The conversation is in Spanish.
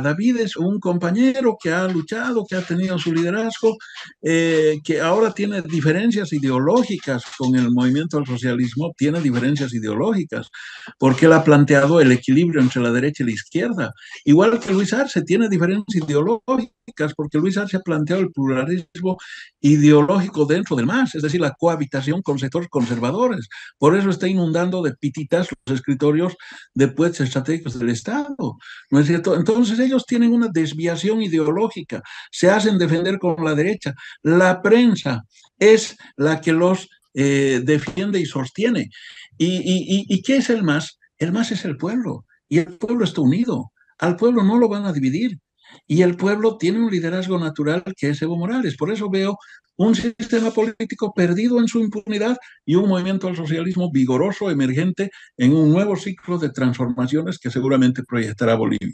David es un compañero que ha luchado, que ha tenido su liderazgo, eh, que ahora tiene diferencias ideológicas con el movimiento al socialismo, tiene diferencias ideológicas, porque él ha planteado el equilibrio entre la derecha y la izquierda. Igual que Luis Arce, tiene diferencias ideológicas, porque Luis Arce ha planteado el pluralismo ideológico dentro del MAS, es decir, la cohabitación con sectores conservadores. Por eso está inundando de pititas los escritorios de puestos estratégicos del Estado. ¿No es cierto? Entonces, ellos tienen una desviación ideológica, se hacen defender con la derecha. La prensa es la que los eh, defiende y sostiene. ¿Y, y qué es el más El más es el pueblo y el pueblo está unido. Al pueblo no lo van a dividir. Y el pueblo tiene un liderazgo natural que es Evo Morales. Por eso veo un sistema político perdido en su impunidad y un movimiento al socialismo vigoroso, emergente, en un nuevo ciclo de transformaciones que seguramente proyectará Bolivia.